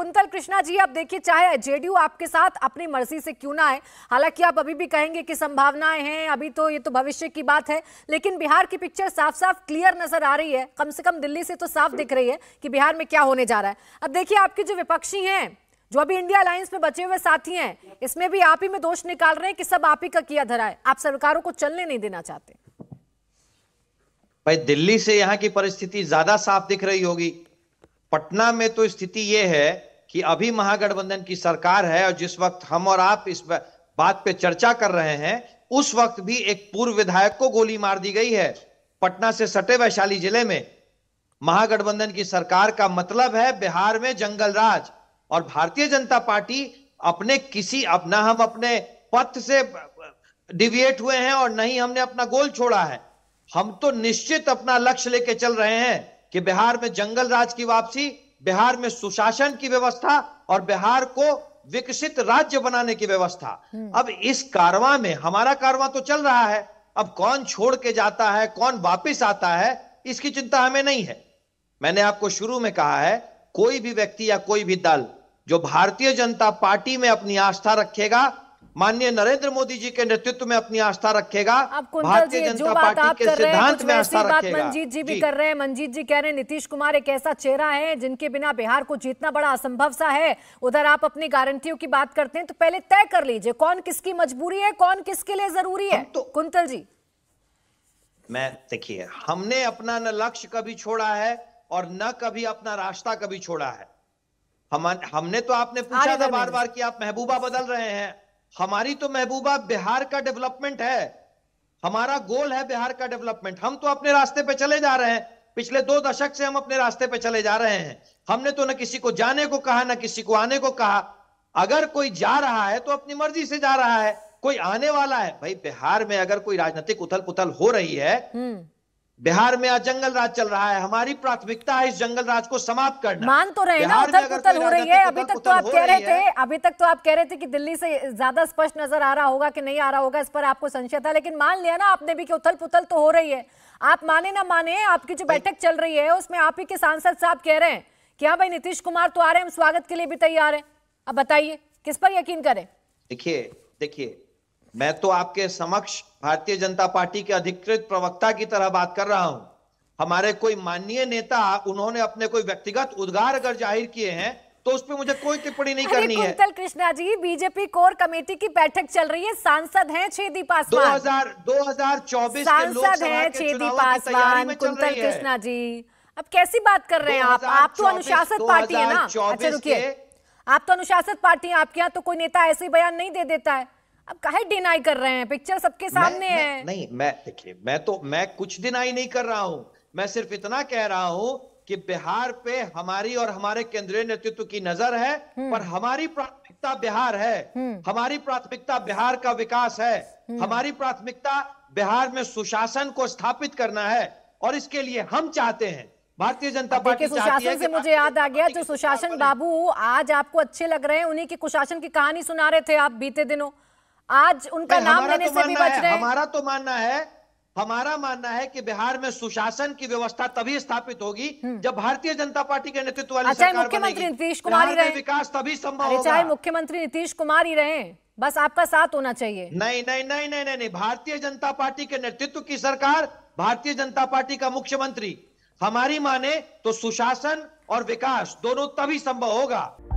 Quintal Krishna जी आप देखिए चाहे जेडीयू आपके साथ अपनी मर्जी से क्यों ना आए हालांकि आप अभी भी कहेंगे कि संभावनाएं हैं अभी तो ये तो भविष्य की बात है लेकिन बिहार की पिक्चर साफ साफ क्लियर नजर आ रही है कम से कम दिल्ली से तो साफ दिख रही है कि बिहार में क्या होने जा रहा है अब देखिए आपके जो विपक्षी हैं जो अभी इंडिया अलायंस में बचे हुए साथी हैं इसमें भी आप ही में दोष निकाल रहे हैं कि सब आप ही का किया धरा है आप सरकारों को चलने नहीं देना चाहते भाई दिल्ली से यहाँ की परिस्थिति ज्यादा साफ दिख रही होगी पटना में तो स्थिति यह है कि अभी महागठबंधन की सरकार है और जिस वक्त हम और आप इस बात पे चर्चा कर रहे हैं उस वक्त भी एक पूर्व विधायक को गोली मार दी गई है पटना से सटे वैशाली जिले में महागठबंधन की सरकार का मतलब है बिहार में जंगल राज और भारतीय जनता पार्टी अपने किसी अपना हम अपने पथ से डिविएट हुए हैं और नहीं हमने अपना गोल छोड़ा है हम तो निश्चित अपना लक्ष्य लेके चल रहे हैं कि बिहार में जंगल राज की वापसी बिहार में सुशासन की व्यवस्था और बिहार को विकसित राज्य बनाने की व्यवस्था हम्म। अब इस कारवा में हमारा कारवा तो चल रहा है अब कौन छोड़ के जाता है कौन वापिस आता है इसकी चिंता हमें नहीं है मैंने आपको शुरू में कहा है कोई भी व्यक्ति या कोई भी दल जो भारतीय जनता पार्टी में अपनी आस्था रखेगा माननीय नरेंद्र मोदी जी के नेतृत्व में अपनी आस्था रखेगा भारतीय जनता पार्टी के सिद्धांत में आस्था रखेगा मंजीत जी भी कर रहे हैं मंजीत जी कह रहे हैं नीतीश कुमार एक ऐसा चेहरा है जिनके बिना बिहार को जीतना बड़ा असंभव सा है उधर आप अपनी गारंटियों की बात करते हैं तो पहले तय कर लीजिए कौन किसकी मजबूरी है कौन किसके लिए जरूरी है तो, कुंतल जी मैं देखिए हमने अपना न लक्ष्य कभी छोड़ा है और न कभी अपना रास्ता कभी छोड़ा है हम हमने तो आपने पूछा था बार बार कि आप महबूबा बदल रहे हैं हमारी तो महबूबा बिहार का डेवलपमेंट है हमारा गोल है बिहार का डेवलपमेंट हम तो अपने रास्ते पे चले जा रहे हैं पिछले दो दशक से हम अपने रास्ते पे चले जा रहे हैं हमने तो न किसी को जाने को कहा न किसी को आने को कहा अगर कोई जा रहा है तो अपनी मर्जी से जा रहा है कोई आने वाला है भाई बिहार में अगर कोई राजनीतिक उथल पुथल हो रही है हम्म। बिहार में आज जंगल राज चल रहा है हमारी प्राथमिकता है इस जंगल राज को समाप्त करना मान तो रहे ना उथल पुथल हो रही है अभी तक तो आप कह रहे थे अभी तक तो आप कह रहे थे कि दिल्ली से ज्यादा स्पष्ट नजर आ रहा होगा कि नहीं आ रहा होगा इस पर आपको संशय था लेकिन मान लिया ना आपने भी कि उथल पुथल तो हो रही है आप माने ना माने आपकी जो बैठक चल रही है उसमें आप ही के सांसद साहब कह रहे हैं कि हाँ भाई नीतीश कुमार तो आ रहे हैं हम स्वागत के लिए भी तैयार है अब बताइए किस पर यकीन करें देखिए देखिए मैं तो आपके समक्ष भारतीय जनता पार्टी के अधिकृत प्रवक्ता की तरह बात कर रहा हूं हमारे कोई माननीय नेता उन्होंने अपने कोई व्यक्तिगत उद्गार अगर जाहिर किए हैं तो उस पर मुझे कोई टिप्पणी नहीं करनी है कल Krishna ji BJP core committee की बैठक चल रही है सांसद हैं छेदी पासवान हजार चौबीस सांसद है छेदी पासवान कुंतल कृष्णा जी अब कैसी बात कर रहे हैं आप आप तो अनुशासित पार्टी है ना अच्छा रुकिए आप तो अनुशासित पार्टी है आपके यहाँ तो कोई नेता ऐसे बयान नहीं दे देता है अब काहे डिनाई कर रहे हैं पिक्चर सबके सामने मैं, है नहीं मैं देखिए मैं तो मैं कुछ डिनाई नहीं कर रहा हूँ मैं सिर्फ इतना कह रहा हूँ कि बिहार पे हमारी और हमारे केंद्रीय नेतृत्व की नजर है हम्म। पर हमारी प्राथमिकता बिहार है हम्म। हमारी प्राथमिकता बिहार का विकास है हम्म। हमारी प्राथमिकता बिहार में सुशासन को स्थापित करना है और इसके लिए हम चाहते हैं भारतीय जनता पार्टी सुशासन से मुझे याद आ गया जो सुशासन बाबू आज आपको अच्छे लग रहे हैं उन्हीं की कुशासन की कहानी सुना रहे थे आप बीते दिनों आज उनका नाम लेने तो से भी बच रहे हमारा तो मानना है हमारा मानना है कि बिहार में सुशासन की व्यवस्था तभी स्थापित होगी हम्म। जब भारतीय जनता पार्टी के नेतृत्व वाली अच्छा, सरकार मुख्यमंत्री नीतीश कुमार ही रहे विकास तभी संभव होगा चाहे मुख्यमंत्री नीतीश कुमार ही रहे बस आपका साथ होना चाहिए नहीं नहीं नहीं नहीं नहीं, नहीं। भारतीय जनता पार्टी के नेतृत्व की सरकार भारतीय जनता पार्टी का मुख्यमंत्री हमारी माने तो सुशासन और विकास दोनों तभी संभव होगा